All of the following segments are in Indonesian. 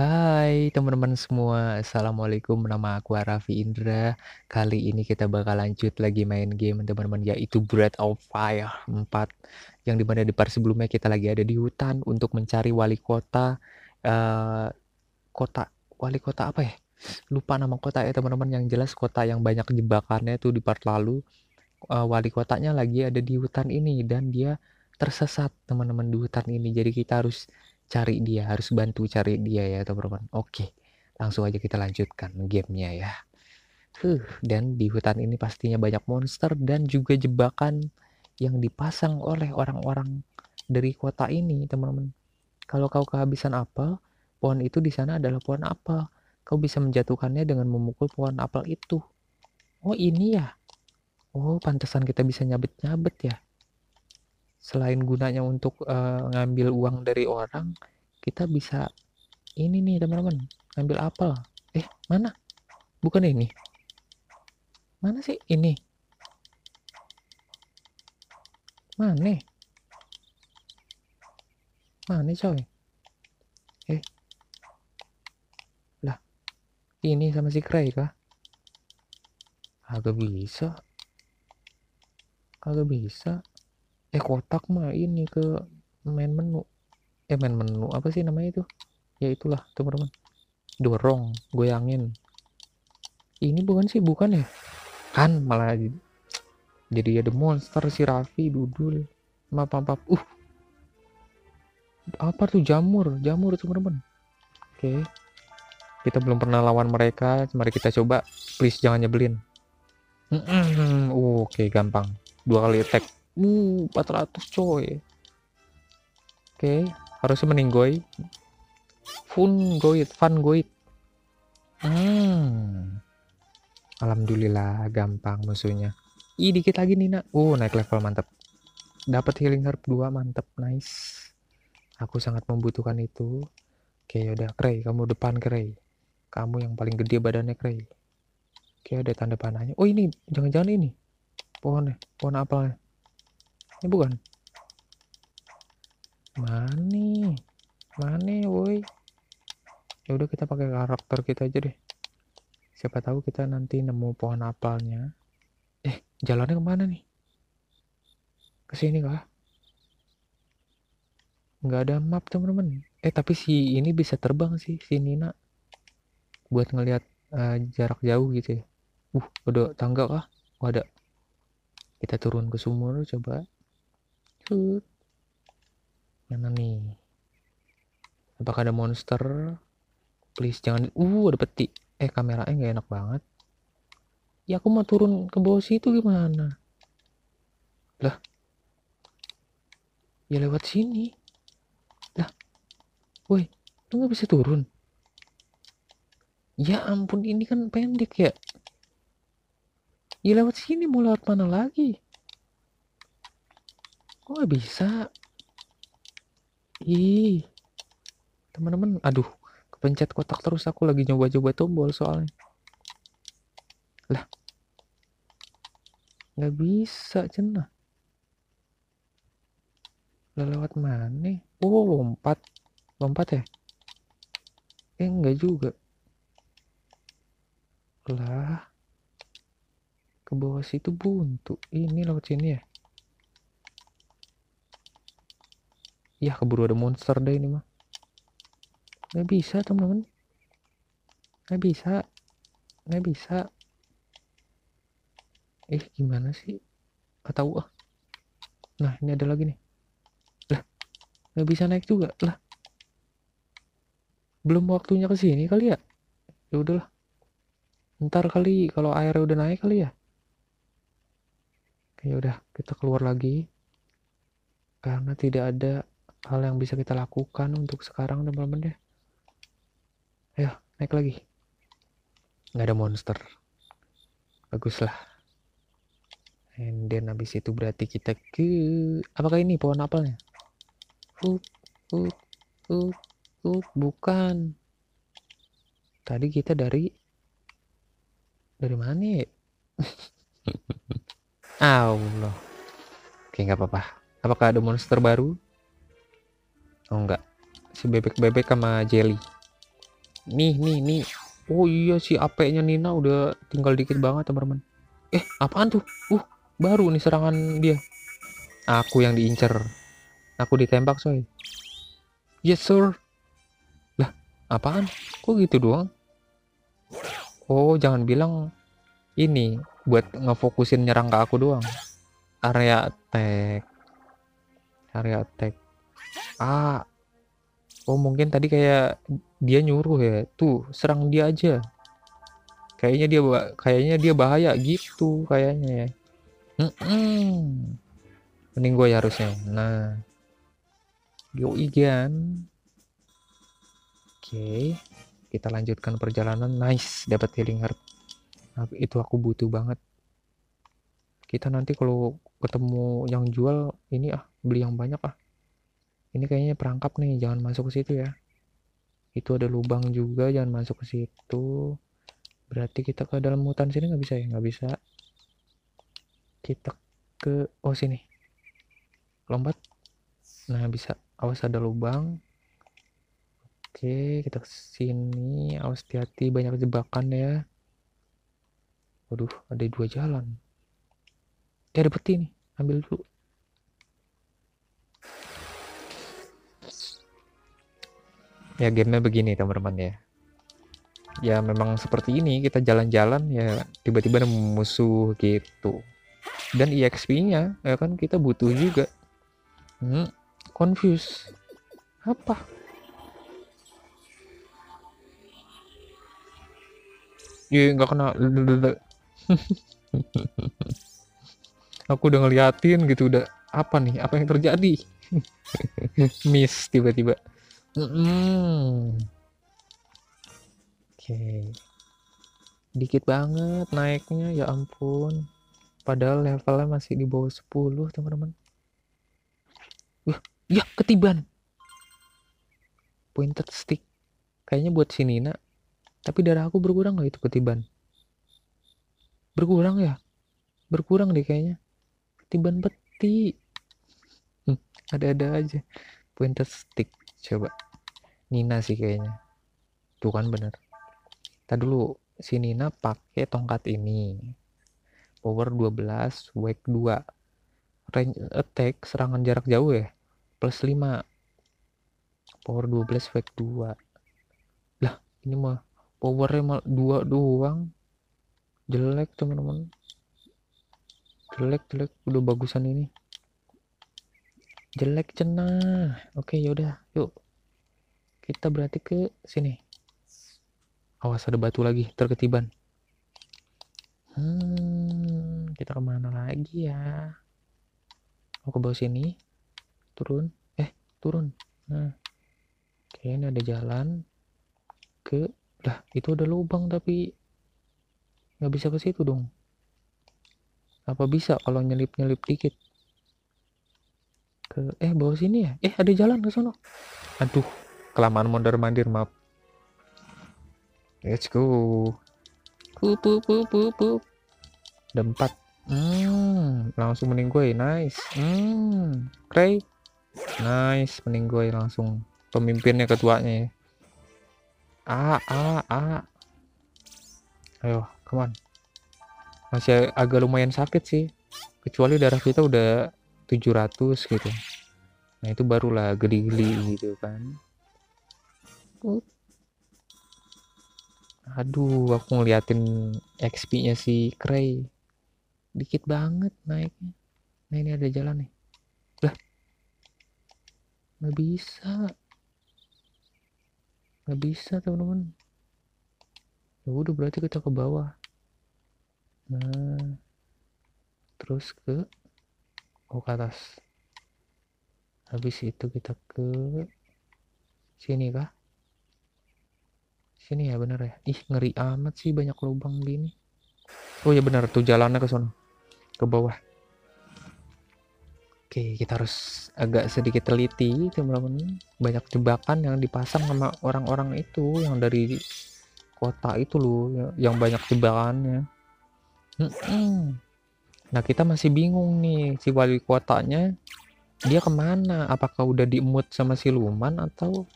Hai teman-teman semua, Assalamualaikum nama aku Raffi Indra Kali ini kita bakal lanjut lagi main game teman-teman yaitu Breath of Fire 4 Yang dimana di part sebelumnya kita lagi ada di hutan untuk mencari wali kota uh, Kota, wali kota apa ya? Lupa nama kota ya teman-teman yang jelas kota yang banyak jebakannya itu di part lalu uh, Wali kotanya lagi ada di hutan ini dan dia tersesat teman-teman di hutan ini jadi kita harus cari dia harus bantu cari dia ya teman-teman oke langsung aja kita lanjutkan gamenya ya huh, dan di hutan ini pastinya banyak monster dan juga jebakan yang dipasang oleh orang-orang dari kota ini teman-teman kalau kau kehabisan apel pohon itu di sana adalah pohon apel kau bisa menjatuhkannya dengan memukul pohon apel itu oh ini ya oh pantesan kita bisa nyabet-nyabet ya selain gunanya untuk uh, ngambil uang dari orang kita bisa ini nih teman-teman ngambil apel eh mana bukan ini mana sih ini mana mana coy eh lah ini sama si Kray kah agak bisa agak bisa eh kotak mah ini ke main menu eh main menu apa sih namanya itu ya itulah teman-teman dorong goyangin ini bukan sih bukan ya kan malah jadi ada monster si Raffi dudul maaf maaf uh apa tuh jamur jamur teman-teman oke kita belum pernah lawan mereka mari kita coba please jangan nyebelin mm -mm. oke okay, gampang dua kali attack uh 400 coy oke okay. harusnya meninggoy fun goit fun goit hmm. alhamdulillah gampang musuhnya i dikit lagi Nina uh naik level mantap dapat healing herb 2 mantap nice aku sangat membutuhkan itu oke okay, yaudah Kray kamu depan Kray kamu yang paling gede badannya Kray oke okay, ada tanda panahnya oh ini jangan-jangan ini pohonnya pohon apelnya ini bukan. Mana? Mana, woi. Ya udah kita pakai karakter kita aja deh. Siapa tahu kita nanti nemu pohon apalnya. Eh, jalannya kemana nih? Ke sini kah? Nggak ada map, teman-teman. Eh, tapi si ini bisa terbang sih, si Nina. Buat ngelihat uh, jarak jauh gitu ya. Uh, udah tangga kah? Oh, ada. Kita turun ke sumur coba tut gitu. mana nih apakah ada monster please jangan uh ada peti eh kameranya nggak enak banget ya aku mau turun ke bawah situ gimana lah ya lewat sini lah woi lu nggak bisa turun ya ampun ini kan pendek ya ya lewat sini mau lewat mana lagi kok nggak bisa ih teman-teman aduh kepencet kotak terus aku lagi nyoba-coba tombol soalnya lah nggak bisa cenah lah lewat mana oh lompat lompat ya eh enggak juga lah ke bawah situ buntu ini lewat sini ya Yah keburu ada monster deh ini mah. Gak bisa teman-teman. Gak bisa. Gak bisa. Eh gimana sih? Gak tau ah. Nah ini ada lagi nih. Lah nggak bisa naik juga lah. Belum waktunya ke sini kali ya? Ya udah lah. Ntar kali kalau airnya udah naik kali ya. Ya udah kita keluar lagi karena tidak ada hal yang bisa kita lakukan untuk sekarang teman-teman deh ya. ayo ya, naik lagi nggak ada monster baguslah and then habis itu berarti kita ke apakah ini pohon apelnya up up up up bukan tadi kita dari dari mana ya Allah oke nggak apa-apa apakah ada monster baru Oh enggak. Si bebek-bebek sama jelly. Nih, nih, nih. Oh iya si AP-nya Nina udah tinggal dikit banget, teman-teman. Eh, apaan tuh? Uh, baru nih serangan dia. Aku yang diincer. Aku ditembak, coy. Yes, sir. Lah, apaan? Kok gitu doang? Oh, jangan bilang ini buat ngefokusin nyerang ke aku doang. Area attack. Area attack. Ah. Oh, mungkin tadi kayak dia nyuruh ya. Tuh, serang dia aja. Kayaknya dia kayaknya dia bahaya gitu kayaknya ya. Mending gue ya harusnya. Nah. yuk Igan. Oke. Okay. Kita lanjutkan perjalanan. Nice, dapat healing heart. Nah, itu aku butuh banget. Kita nanti kalau ketemu yang jual ini ah, beli yang banyak ah ini kayaknya perangkap nih jangan masuk ke situ ya itu ada lubang juga jangan masuk ke situ berarti kita ke dalam hutan sini nggak bisa ya nggak bisa kita ke oh sini lompat nah bisa awas ada lubang oke kita ke sini awas hati-hati banyak jebakan ya waduh ada dua jalan Ya eh, ada peti nih ambil dulu ya gamenya begini teman-teman ya ya memang seperti ini kita jalan-jalan ya tiba-tiba ada musuh gitu dan exp nya ya kan kita butuh juga hmm, confuse apa ya nggak kena aku udah ngeliatin gitu udah apa nih apa yang terjadi miss tiba-tiba Mm Oke. Dikit banget naiknya, ya ampun. Padahal levelnya masih di bawah 10, teman-teman. Wah, ya ketiban. Pointer stick. Kayaknya buat si Nina. Tapi darah aku berkurang gak itu ketiban? Berkurang ya? Berkurang deh kayaknya. Ketiban peti. Hmm, ada-ada hmm, aja. Pointer stick coba Nina sih kayaknya tuh kan bener kita dulu si Nina pakai tongkat ini power 12 wake 2 range attack serangan jarak jauh ya plus 5 power 12 wake 2 lah ini mah powernya mal 2 doang jelek teman-teman jelek jelek udah bagusan ini jelek cenah oke yaudah yuk kita berarti ke sini awas ada batu lagi terketiban hmm kita kemana lagi ya mau ke bawah sini turun eh turun nah oke ini ada jalan ke lah itu ada lubang tapi nggak bisa ke situ dong apa bisa kalau nyelip-nyelip dikit ke eh bawah sini ya eh ada jalan ke sana aduh kelamaan mondar mandir maaf let's go pup pup pup empat hmm langsung mending gue ya, nice hmm Kray. nice mending gue ya, langsung pemimpinnya ketuanya ya ah ah ah ayo come on masih agak lumayan sakit sih kecuali darah kita udah 700 gitu nah itu barulah geli-geli gitu kan aduh aku ngeliatin XP nya si Cray dikit banget naiknya nah ini ada jalan nih lah nggak bisa nggak bisa teman-teman ya udah berarti kita ke bawah nah terus ke oh ke atas habis itu kita ke sini kah sini ya bener ya ih ngeri amat sih banyak lubang gini oh ya bener tuh jalannya ke sana ke bawah oke kita harus agak sedikit teliti teman-teman banyak jebakan yang dipasang sama orang-orang itu yang dari kota itu loh ya, yang banyak jebakannya Nah kita masih bingung nih si wali kotanya dia kemana? Apakah udah diemut sama siluman atau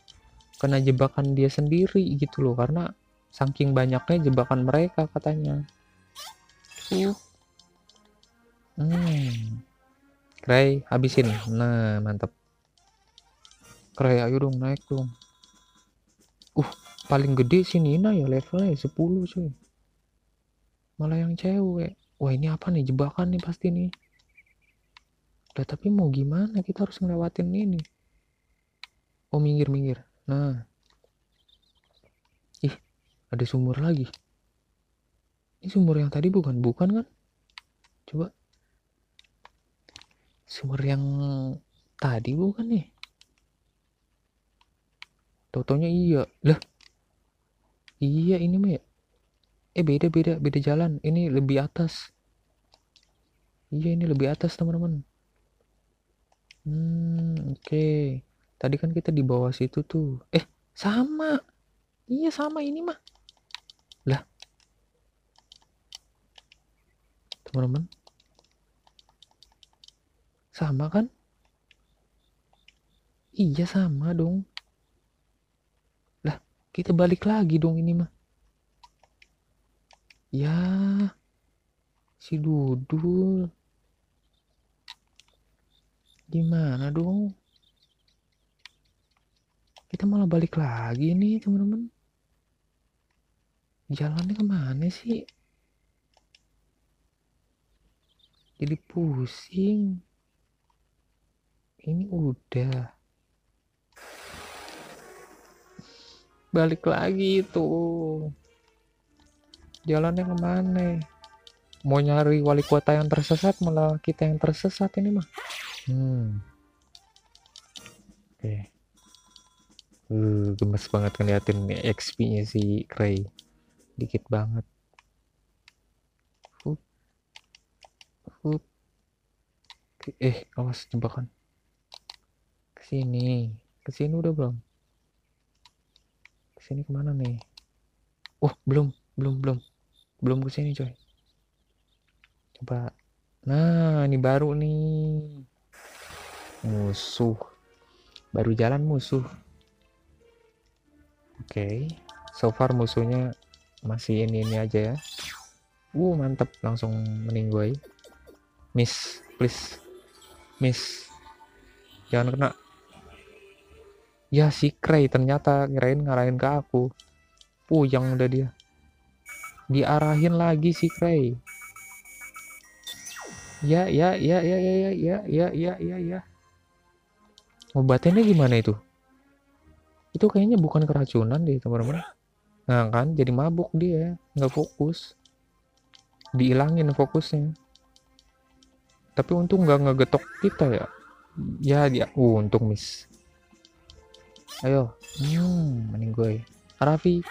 kena jebakan dia sendiri gitu loh karena saking banyaknya jebakan mereka katanya. Uh. Hmm. Kray, habisin. Nah, mantep. Kray, ayo dong naik dong. Uh, paling gede si Nina ya levelnya 10 ya sih. Malah yang cewek wah ini apa nih jebakan nih pasti nih udah tapi mau gimana kita harus ngelewatin ini oh minggir minggir nah ih ada sumur lagi ini sumur yang tadi bukan bukan kan coba sumur yang tadi bukan nih totonya iya lah iya ini mah ya eh beda beda beda jalan ini lebih atas iya ini lebih atas teman-teman hmm oke okay. tadi kan kita di bawah situ tuh eh sama iya sama ini mah lah teman-teman sama kan iya sama dong lah kita balik lagi dong ini mah ya si Dudul gimana dong kita malah balik lagi nih teman-teman jalannya kemana sih jadi pusing ini udah balik lagi tuh jalannya kemana mau nyari wali kota yang tersesat malah kita yang tersesat ini mah hmm oke okay. uh, eh, gemes banget ngeliatin XP nya si Cray dikit banget Hup. Hup. eh awas jebakan kesini kesini udah belum kesini kemana nih oh belum belum belum belum ke sini coy coba nah ini baru nih musuh baru jalan musuh oke okay. so far musuhnya masih ini ini aja ya uh mantep langsung meninggoy miss please miss jangan kena ya si Kray ternyata kirain ngarahin ke aku puyang udah dia diarahin lagi si Frey. ya ya ya ya ya ya ya ya ya ya ya obatnya gimana itu itu kayaknya bukan keracunan deh teman-teman nah kan jadi mabuk dia nggak fokus diilangin fokusnya tapi untung nggak ngegetok kita ya ya dia uh, untung miss ayo hmm mending gue Rafi,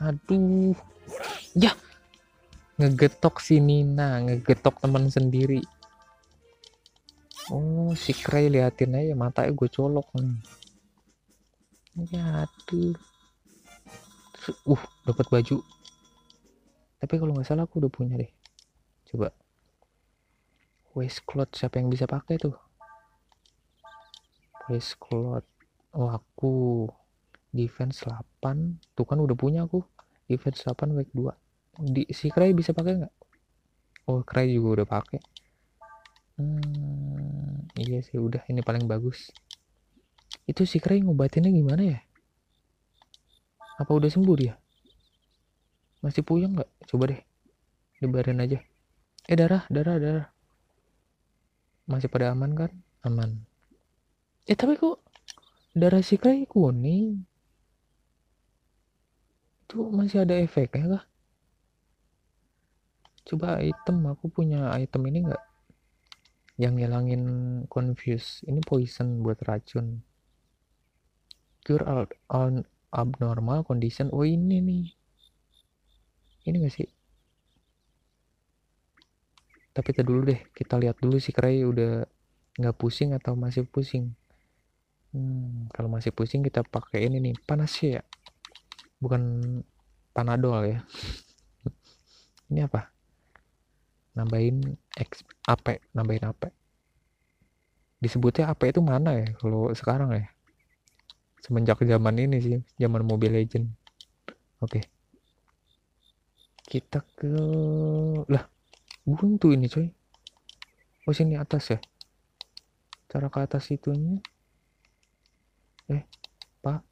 aduh ya ngegetok si Nina ngegetok teman sendiri oh si Kray liatin aja mata gue colok nih ya tuh uh dapat baju tapi kalau nggak salah aku udah punya deh coba waist cloth siapa yang bisa pakai tuh waist cloth oh aku defense 8 tuh kan udah punya aku defense 8 wake 2 di si kray bisa pakai nggak oh kray juga udah pakai hmm, iya sih udah ini paling bagus itu si kray ngobatinnya gimana ya apa udah sembuh dia masih puyeng nggak coba deh dibarin aja eh darah darah darah masih pada aman kan aman eh tapi kok darah si kray kuning itu masih ada efeknya kah coba item aku punya item ini enggak yang ngilangin confuse ini poison buat racun cure out on abnormal condition oh ini nih ini gak sih tapi kita dulu deh kita lihat dulu si Kray udah nggak pusing atau masih pusing hmm, kalau masih pusing kita pakai ini nih panas ya bukan panadol ya ini apa nambahin X, AP, nambahin AP. Disebutnya AP itu mana ya kalau sekarang ya? Semenjak zaman ini sih, zaman Mobile Legend. Oke. Okay. Kita ke lah buntu ini coy. Oh sini atas ya. Cara ke atas itunya. Eh, Pak.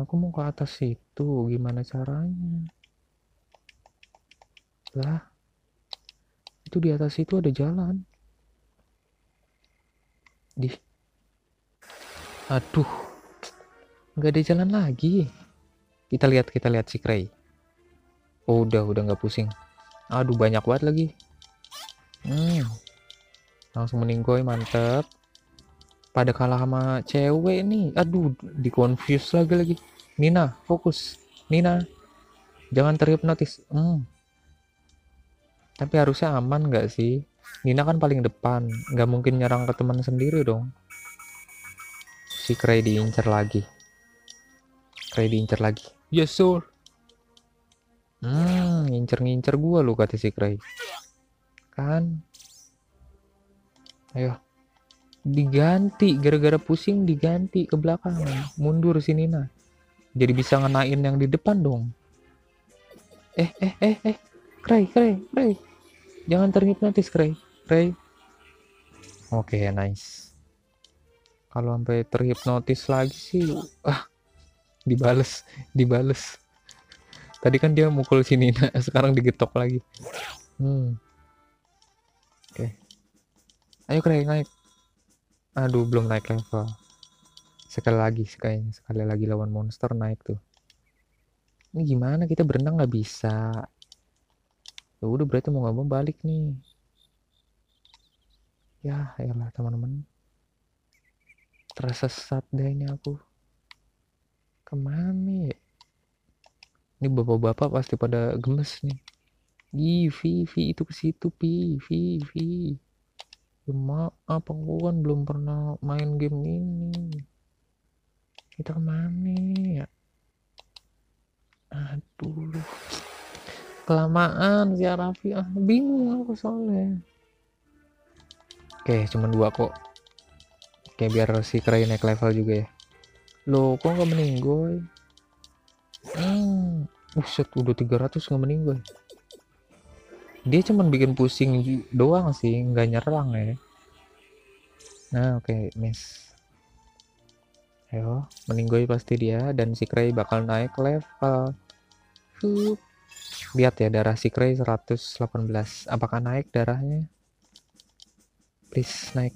Aku mau ke atas itu gimana caranya? Lah, itu di atas itu ada jalan. Di. Aduh. Nggak ada jalan lagi. Kita lihat, kita lihat si Kray Oh, udah, udah nggak pusing. Aduh, banyak banget lagi. Hmm. Langsung meninggoy, mantep. Pada kalah sama cewek nih. Aduh, di confuse lagi lagi. Nina, fokus. Nina, jangan terhipnotis. Hmm. Tapi harusnya aman nggak sih? Nina kan paling depan, nggak mungkin nyerang ke teman sendiri dong. Si Kray diincer lagi. Kray diincer lagi. Yes sir. Hmm, ngincer-ngincer gua lo kata si Kray Kan? Ayo. Diganti, gara-gara pusing diganti ke belakang. Mundur si Nina. Jadi bisa ngenain yang di depan dong. Eh, eh, eh, eh. Kray Kray Kray Jangan terhipnotis, Ray. Ray. Oke, okay, nice. Kalau sampai terhipnotis lagi sih, ah, dibales, dibales. Tadi kan dia mukul sini, nah, sekarang digetok lagi. Hmm. Oke. Okay. Ayo, Ray, naik. Aduh, belum naik level. Sekali lagi, sekali sekali lagi lawan monster naik tuh. Ini gimana kita berenang nggak bisa? ya udah berarti mau nggak mau balik nih ya elah teman-teman tersesat deh ini aku kemana ya ini bapak-bapak pasti pada gemes nih Ih, vi, itu ke situ, pi, vi, vi. Ya, maaf, aku kan belum pernah main game ini. Kita kemana ya? Aduh kelamaan si Raffi ah bingung aku soalnya oke cuman dua kok oke biar si Kray naik level juga ya lo kok nggak meninggoy hmm uset udah 300 nggak meninggoy dia cuman bikin pusing doang sih nggak nyerang ya nah oke okay, miss ayo meninggoy pasti dia dan si Kray bakal naik level Hup lihat ya darah si Kray 118 apakah naik darahnya please naik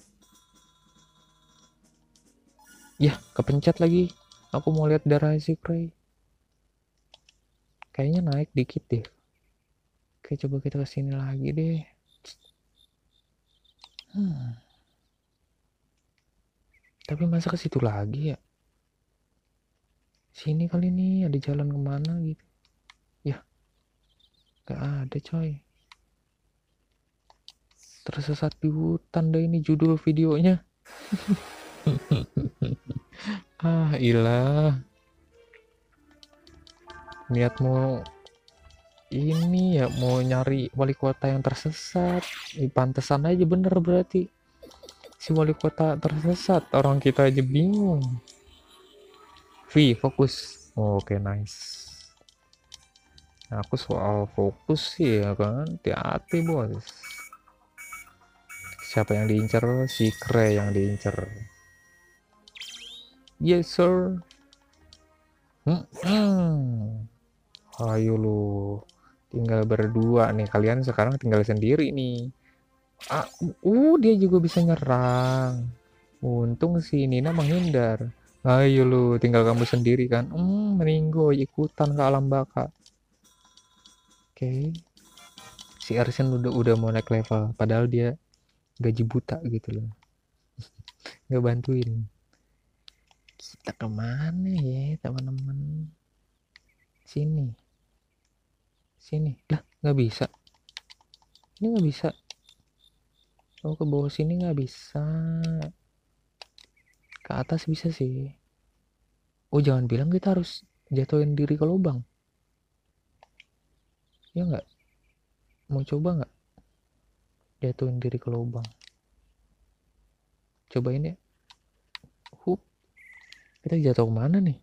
ya kepencet lagi aku mau lihat darah si Kray kayaknya naik dikit deh oke coba kita kesini lagi deh hmm. tapi masa ke situ lagi ya sini kali ini ada jalan kemana gitu Gak ada coy. Tersesat di hutan deh ini judul videonya. ah ilah. Niat mau ini ya mau nyari wali kota yang tersesat. Pantesan aja bener berarti. Si wali kota tersesat. Orang kita aja bingung. V, fokus. Oke, okay, nice aku soal fokus sih ya kan hati-hati bos siapa yang diincar si Kre yang diincar yes sir hmm. hmm. ayo lu, tinggal berdua nih kalian sekarang tinggal sendiri nih ah, uh dia juga bisa nyerang untung si Nina menghindar ayo lu, tinggal kamu sendiri kan hmm, meninggo ikutan ke alam baka okay. si Arsen udah udah mau naik level padahal dia gaji buta gitu loh nggak bantuin kita kemana ya teman-teman sini sini lah nggak bisa ini nggak bisa oh ke bawah sini nggak bisa ke atas bisa sih oh jangan bilang kita harus jatuhin diri ke lubang ya nggak mau coba nggak jatuhin diri ke lubang cobain ya hup kita jatuh kemana nih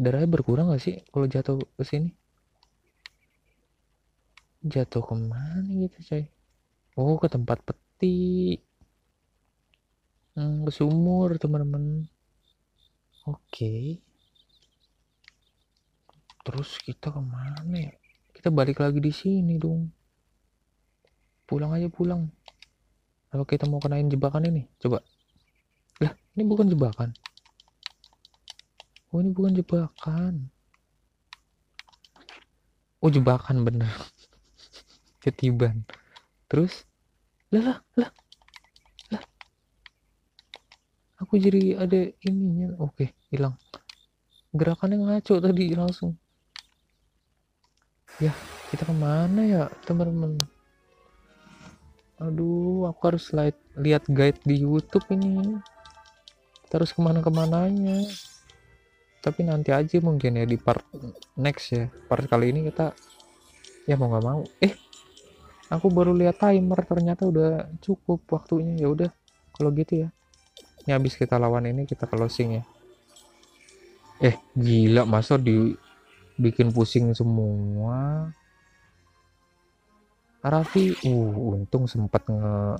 darahnya berkurang gak sih kalau jatuh ke sini jatuh kemana gitu coy oh ke tempat peti hmm, ke sumur teman-teman oke okay terus kita kemana ya kita balik lagi di sini dong pulang aja pulang Apa kita mau kenain jebakan ini coba lah ini bukan jebakan oh ini bukan jebakan oh jebakan bener ketiban terus lah lah lah lah aku jadi ada ininya oke hilang gerakannya ngaco tadi langsung ya kita kemana ya teman-teman aduh aku harus lihat guide di YouTube ini terus kemana-kemananya tapi nanti aja mungkin ya di part next ya part kali ini kita ya mau nggak mau eh aku baru lihat timer ternyata udah cukup waktunya ya udah kalau gitu ya ini habis kita lawan ini kita closing ya eh gila masa di bikin pusing semua Raffi uh untung sempat nge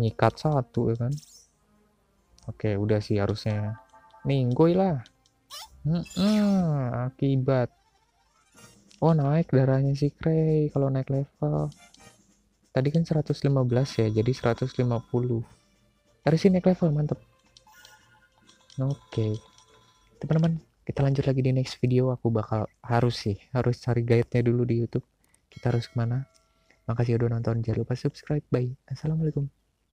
nyikat satu ya kan oke udah sih harusnya minggoy lah mm akibat oh naik darahnya si Kray kalau naik level tadi kan 115 ya jadi 150 dari sini naik level mantep oke teman-teman kita lanjut lagi di next video aku bakal harus sih harus cari guide-nya dulu di YouTube kita harus kemana makasih udah nonton jangan lupa subscribe bye assalamualaikum